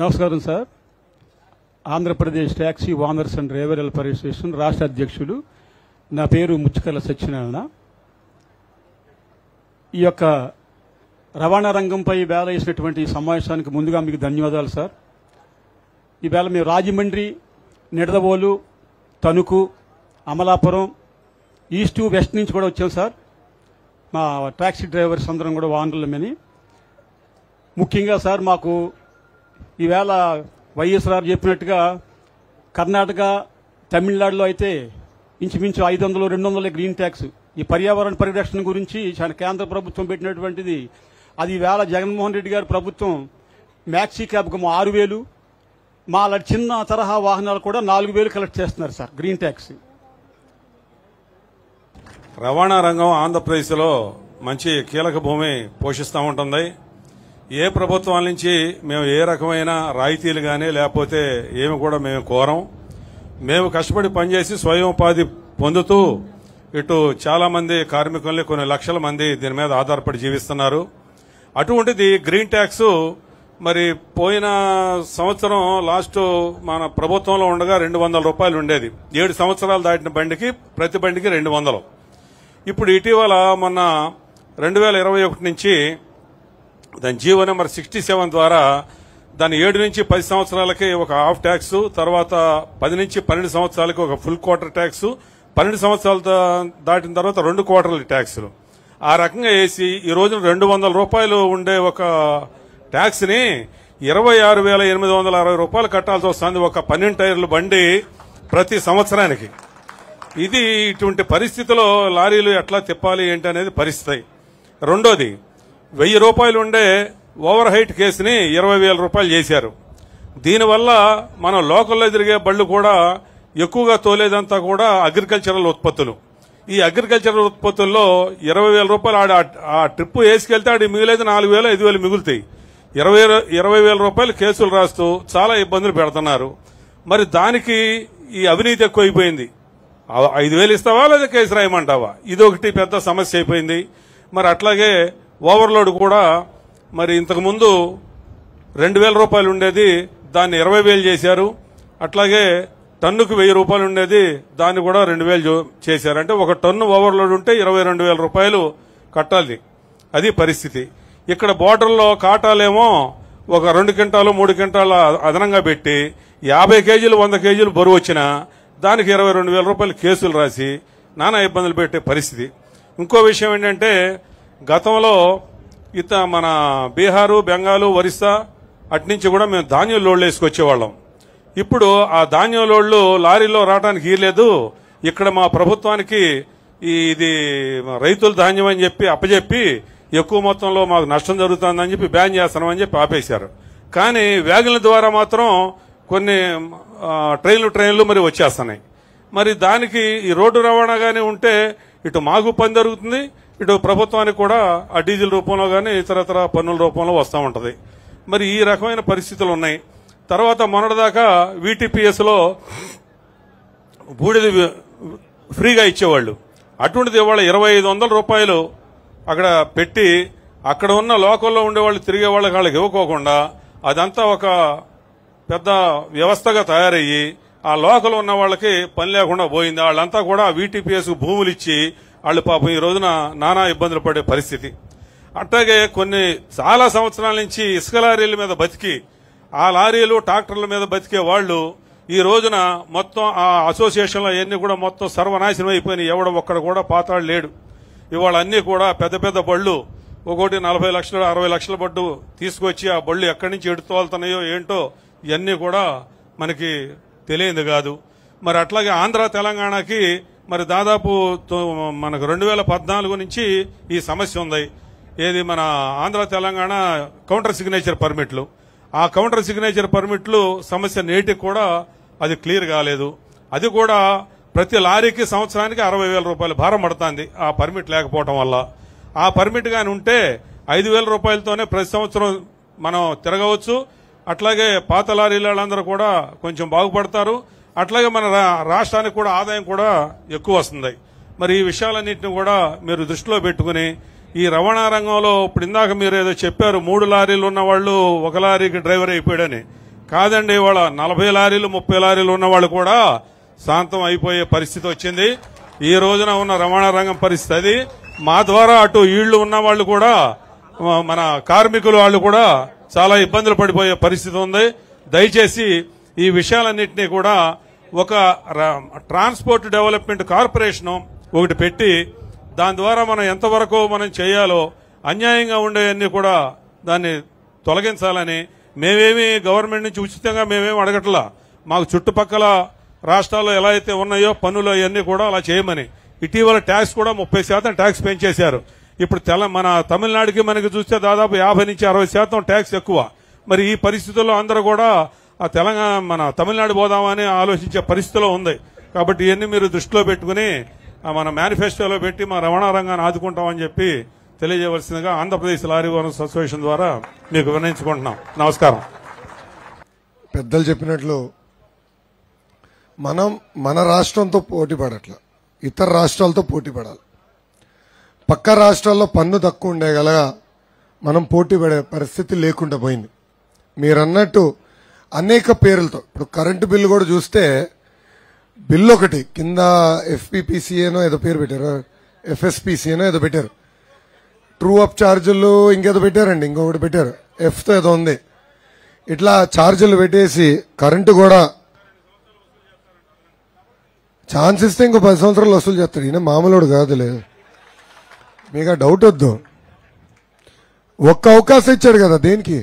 నమస్కారం sir Andhra Pradesh taxi owners and డ్రైవర్ల పరిశేషన్ రాష్ట్ర అధ్యక్షులు నా పేరు ముచ్చుకల సత్యనారాయణ ఈ యొక్క రవాణా రంగంపై వేల వేసినటువంటి సమావేశానికి ముందుగా మీకు ధన్యవాదాలు సార్ ఈవేళ మేము రాజమండ్రి నిడదవోలు తణుకు అమలాపురం ఈస్ట్ వెస్ట్ నుంచి కూడా వచ్చాం సార్ మా ట్యాక్సీ డ్రైవర్స్ అందరం కూడా వాహనలమని ముఖ్యంగా సార్ మాకు ఈవేళ వైఎస్ఆర్ చెప్పినట్టుగా కర్ణాటక తమిళనాడులో అయితే ఇంచుమించు ఐదు వందలు రెండు వందల గ్రీన్ ట్యాక్స్ ఈ పర్యావరణ పరిరక్షణ గురించి చాలా కేంద్ర ప్రభుత్వం పెట్టినటువంటిది అది వేళ జగన్మోహన్ రెడ్డి గారి ప్రభుత్వం మ్యాక్సీ క్యాబ్కు ఆరు వేలు మా చిన్న తరహా వాహనాలు కూడా నాలుగు వేలు కలెక్ట్ చేస్తున్నారు సార్ గ్రీన్ ట్యాక్స్ రవాణా రంగం ఆంధ్రప్రదేశ్లో మంచి కీలక భూమి పోషిస్తూ ఉంటుంది ఏ ప్రభుత్వాల నుంచి మేము ఏ రకమైన రాయితీలు కానీ లేకపోతే ఏమి కూడా మేము కోరం మేము కష్టపడి పనిచేసి స్వయం ఉపాధి పొందుతూ ఇటు చాలామంది కార్మికుల్ని కొన్ని లక్షల మంది దీని మీద ఆధారపడి జీవిస్తున్నారు అటువంటిది గ్రీన్ ట్యాక్స్ మరి పోయిన సంవత్సరం లాస్ట్ మన ప్రభుత్వంలో ఉండగా రెండు వందల రూపాయలు ఉండేది ఏడు సంవత్సరాలు దాటిన బండికి ప్రతి బండికి రెండు వందలు ఇప్పుడు ఇటీవల మొన్న రెండు వేల ఇరవై ఒకటి నుంచి దాని జీవో నెంబర్ సిక్స్టీ సెవెన్ ద్వారా దాని ఏడు నుంచి పది సంవత్సరాలకి ఒక హాఫ్ ట్యాక్స్ తర్వాత పది నుంచి పన్నెండు సంవత్సరాలకి ఒక ఫుల్ క్వార్టర్ ట్యాక్స్ పన్నెండు సంవత్సరాలు దాటిన తర్వాత రెండు క్వార్టర్ల ట్యాక్సులు ఆ రకంగా వేసి ఈ రోజున రెండు వందల రూపాయలు ఉండే ఒక ట్యాక్స్ని ఇరవై ఆరు వేల ఎనిమిది వందల అరవై రూపాయలు కట్టాల్సి వస్తుంది ఒక పన్నెండు టైర్లు బండి ప్రతి సంవత్సరానికి ఇది ఇటువంటి పరిస్థితిలో లారీలు ఎట్లా తిప్పాలి ఏంటి అనేది పరిస్థితి రెండోది వెయ్యి రూపాయలు ఉండే ఓవర్ హైట్ కేసుని ఇరవై వేల రూపాయలు చేశారు దీనివల్ల మనం లోకల్లో తిరిగే బళ్ళు కూడా ఎక్కువగా తోలేదంతా కూడా అగ్రికల్చరల్ ఉత్పత్తులు ఈ అగ్రికల్చరల్ ఉత్పత్తుల్లో ఇరవై వేల రూపాయలు ఆడ ఆ ట్రిప్ వేసుకెళ్తే ఆడి మిగిలేదు నాలుగు వేలు ఐదు వేలు మిగులుతాయి ఇరవై ఇరవై వేల రూపాయలు కేసులు రాస్తూ చాలా ఇబ్బందులు పెడుతున్నారు మరి దానికి ఈ అవినీతి ఎక్కువైపోయింది ఐదు వేలు ఇస్తావా లేదా కేసు రాయమంటావా ఇది ఒకటి పెద్ద సమస్య అయిపోయింది మరి అట్లాగే ఓవర్లోడ్ కూడా మరి ఇంతకుముందు రెండు వేల రూపాయలు ఉండేది దాన్ని ఇరవై వేలు చేశారు అట్లాగే టన్నుకు వెయ్యి రూపాయలు ఉండేది దాన్ని కూడా రెండు వేలు చేశారు అంటే ఒక టన్ను ఓవర్లోడ్ ఉంటే ఇరవై రెండు వేల రూపాయలు కట్టాలి అది పరిస్థితి ఇక్కడ బోర్డర్లో కాటాలేమో ఒక రెండు క్వింటాలు మూడు క్వింటాలు అదనంగా పెట్టి యాభై కేజీలు వంద కేజీలు బరువు వచ్చినా దానికి ఇరవై రెండు వేల రూపాయలు కేసులు రాసి నానా ఇబ్బందులు పెట్టే పరిస్థితి ఇంకో విషయం ఏంటంటే గతంలో ఇత మన బీహారు బెంగాలు ఒరిస్సా అట్నుంచి కూడా మేము ధాన్యం లోడ్లు వేసుకొచ్చేవాళ్ళం ఇప్పుడు ఆ ధాన్యం లోడ్లు లారీలో రావడానికి వీలేదు ఇక్కడ మా ప్రభుత్వానికి ఇది రైతుల ధాన్యం అని చెప్పి అప్పజెప్పి ఎక్కువ మొత్తంలో మాకు నష్టం జరుగుతుందని చెప్పి బ్యాన్ చేస్తున్నామని చెప్పి ఆపేశారు కానీ వ్యాగుల ద్వారా మాత్రం కొన్ని ట్రైన్లు ట్రైన్లు మరి వచ్చేస్తున్నాయి మరి దానికి ఈ రోడ్డు రవాణా కానీ ఉంటే ఇటు మాకు పని జరుగుతుంది ఇటు ప్రభుత్వానికి కూడా ఆ డీజిల్ రూపంలో కానీ ఇతరతర పన్నుల రూపంలో వస్తూ ఉంటుంది మరి ఈ రకమైన పరిస్థితులు ఉన్నాయి తర్వాత మొన్నటిదాకా వీటీపీఎస్లో బూడిది ఫ్రీగా ఇచ్చేవాళ్ళు అటువంటిది ఇవాళ ఇరవై ఐదు వందల రూపాయలు అక్కడ పెట్టి అక్కడ ఉన్న లోకల్లో ఉండేవాళ్ళు తిరిగే వాళ్ళకి వాళ్ళకి ఇవ్వకోకుండా అదంతా ఒక పెద్ద వ్యవస్థగా తయారయ్యి ఆ లోకల్ ఉన్న వాళ్ళకి పని లేకుండా పోయింది వాళ్ళంతా కూడా వీటీపీఎస్ భూములు ఇచ్చి వాళ్ళు పాపం ఈ రోజున నానా ఇబ్బందులు పడే పరిస్థితి అట్లాగే కొన్ని చాలా సంవత్సరాల నుంచి ఇసుక లారీల మీద బతికి ఆ లారీలు ట్రాక్టర్ల మీద బతికే వాళ్ళు ఈ రోజున మొత్తం ఆ అసోసియేషన్లో అవన్నీ కూడా మొత్తం సర్వనాశనం అయిపోయినాయి ఎవడ ఒక్కడ కూడా పాతాడు లేడు ఇవాళ అన్నీ కూడా పెద్ద పెద్ద బళ్ళు ఒకటి నలభై లక్షలు అరవై లక్షల బడ్డు తీసుకొచ్చి ఆ బళ్ళు ఎక్కడి నుంచి ఎడుతోళ్తున్నాయో ఏంటో ఇవన్నీ కూడా మనకి తెలియదు కాదు మరి అట్లాగే ఆంధ్ర తెలంగాణకి మరి దాదాపు మనకు రెండు వేల పద్నాలుగు నుంచి ఈ సమస్య ఉంది ఏది మన ఆంధ్ర తెలంగాణ కౌంటర్ సిగ్నేచర్ పర్మిట్లు ఆ కౌంటర్ సిగ్నేచర్ పర్మిట్లు సమస్య నేటికి కూడా అది క్లియర్ కాలేదు అది కూడా ప్రతి లారీకి సంవత్సరానికి అరవై వేల రూపాయలు భారం పడుతుంది ఆ పర్మిట్ లేకపోవటం వల్ల ఆ పర్మిట్ కానీ ఉంటే ఐదు వేల రూపాయలతోనే ప్రతి సంవత్సరం మనం తిరగవచ్చు అట్లాగే పాత లారీలందరూ కూడా కొంచెం బాగుపడతారు అట్లాగే మన రాష్ట్రానికి కూడా ఆదాయం కూడా ఎక్కువ వస్తుంది మరి ఈ విషయాలన్నింటినీ కూడా మీరు దృష్టిలో పెట్టుకుని ఈ రవాణా రంగంలో ఇప్పుడు ఇందాక మీరు ఏదో చెప్పారు మూడు లారీలు ఉన్న వాళ్ళు ఒక లారీకి డ్రైవర్ అయిపోయాడని కాదండి ఇవాళ నలభై లారీలు ముప్పై లారీలు ఉన్న వాళ్ళు కూడా శాంతం అయిపోయే పరిస్థితి వచ్చింది ఈ రోజున ఉన్న రవాణా రంగం పరిస్థితి అది మా ద్వారా అటు ఈళ్లు ఉన్న వాళ్ళు కూడా మన కార్మికులు వాళ్ళు కూడా చాలా ఇబ్బందులు పడిపోయే పరిస్థితి ఉంది దయచేసి ఈ విషయాలన్నింటినీ కూడా ఒక ట్రాన్స్పోర్ట్ డెవలప్మెంట్ కార్పొరేషను ఒకటి పెట్టి దాని ద్వారా మనం ఎంతవరకు మనం చేయాలో అన్యాయంగా ఉండేవన్నీ కూడా దాన్ని తొలగించాలని మేమేమి గవర్నమెంట్ నుంచి ఉచితంగా మేమేమి అడగట్లా మాకు చుట్టుపక్కల రాష్ట్రాల్లో ఎలా అయితే ఉన్నాయో పనులు అవన్నీ కూడా అలా చేయమని ఇటీవల ట్యాక్స్ కూడా ముప్పై శాతం ట్యాక్స్ పెంచేశారు ఇప్పుడు తెల మన తమిళనాడుకి మనకి చూస్తే దాదాపు యాభై నుంచి అరవై శాతం ట్యాక్స్ ఎక్కువ మరి ఈ పరిస్థితుల్లో అందరూ కూడా ఆ తెలంగాణ మన తమిళనాడు పోదామని ఆలోచించే పరిస్థితిలో ఉంది కాబట్టి ఇవన్నీ మీరు దృష్టిలో పెట్టుకుని మన మేనిఫెస్టోలో పెట్టి మా రవాణా రంగాన్ని ఆదుకుంటామని చెప్పి తెలియజేయవలసిందిగా ఆంధ్రప్రదేశ్ లారీ ఓనర్స్ అసోసియేషన్ ద్వారా మీకు వినయించుకుంటున్నాం నమస్కారం పెద్దలు చెప్పినట్లు మనం మన రాష్ట్రంతో పోటీ పడట్ల ఇతర రాష్ట్రాలతో పోటీ పడాలి పక్క రాష్ట్రాల్లో పన్ను తక్కువ ఉండే గలగా మనం పోటీ పడే పరిస్థితి లేకుండా పోయింది మీరన్నట్టు అనేక పేర్లతో ఇప్పుడు కరెంటు బిల్లు కూడా చూస్తే బిల్లు ఒకటి కింద ఎఫ్పిపిసిఏనో ఏదో పేరు పెట్టారు ఎఫ్ఎస్పిసిఏనో ఏదో పెట్టారు ట్రూ అప్ ఛార్జీలు ఇంకేదో పెట్టారండి ఇంకొకటి పెట్టారు ఎఫ్తో ఏదో ఉంది ఇట్లా ఛార్జీలు పెట్టేసి కరెంటు కూడా ఛాన్స్ ఇస్తే ఇంకో పది సంవత్సరాలు వసూలు చేస్తాడు ఈయన మామూలుడు కాదులే మీకు డౌట్ వద్దు ఒక్క అవకాశం ఇచ్చాడు కదా దేనికి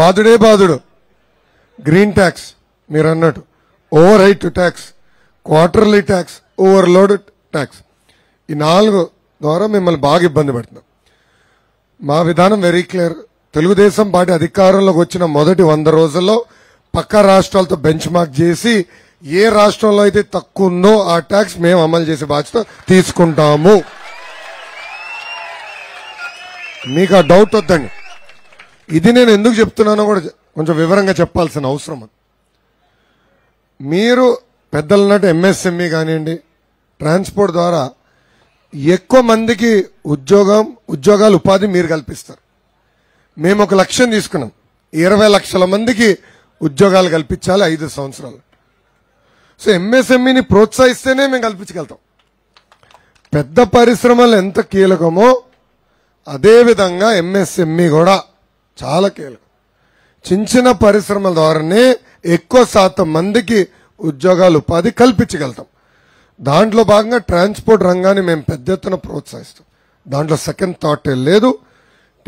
బాధుడే బాధుడు గ్రీన్ ట్యాక్స్ మీరు అన్నట్టు over height tax quarterly tax overload tax ఈ నాలుగు ద్వారా మిమ్మల్ని బాగా ఇబ్బంది పెడుతున్నాం మా విధానం వెరీ క్లియర్ తెలుగుదేశం పార్టీ అధికారంలోకి వచ్చిన మొదటి వంద రోజుల్లో పక్క రాష్ట్రాలతో బెంచ్ మార్క్ చేసి ఏ రాష్ట్రంలో అయితే తక్కువ ఉందో ఆ ట్యాక్స్ మేము అమలు చేసే బాధ్యత తీసుకుంటాము మీకు ఆ డౌట్ వద్దండి ఇది నేను ఎందుకు చెప్తున్నానో కూడా కొంచెం వివరంగా చెప్పాల్సిన అవసరం మీరు పెద్దలన్నట్టు ఎంఎస్ఎంఈ e కానివ్వండి ట్రాన్స్పోర్ట్ ద్వారా ఎక్కువ మందికి ఉద్యోగం ఉద్యోగాలు ఉపాధి మీరు కల్పిస్తారు మేము ఒక లక్ష్యం తీసుకున్నాం ఇరవై లక్షల మందికి ఉద్యోగాలు కల్పించాలి ఐదు సంవత్సరాలు సో ఎంఎస్ఎంఈని e ప్రోత్సహిస్తేనే మేము కల్పించగలుగుతాం పెద్ద పరిశ్రమలు ఎంత కీలకమో అదేవిధంగా ఎంఎస్ఎంఈ e కూడా చాలా కీలకం చిన్న చిన్న పరిశ్రమల ద్వారానే ఎక్కువ శాతం మందికి ఉద్యోగాలు ఉపాధి కల్పించగలుగుతాం దాంట్లో భాగంగా ట్రాన్స్పోర్ట్ రంగాన్ని మేము పెద్ద ఎత్తున ప్రోత్సహిస్తాం దాంట్లో సెకండ్ థాట్ లేదు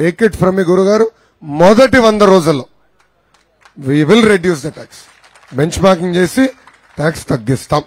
టేక్ ఇట్ ఫ్రమ్ మీ గురుగారు మొదటి వంద రోజుల్లో we will reduce the tax benchmarking చేసి ట్యాక్స్ తగ్గిస్తాం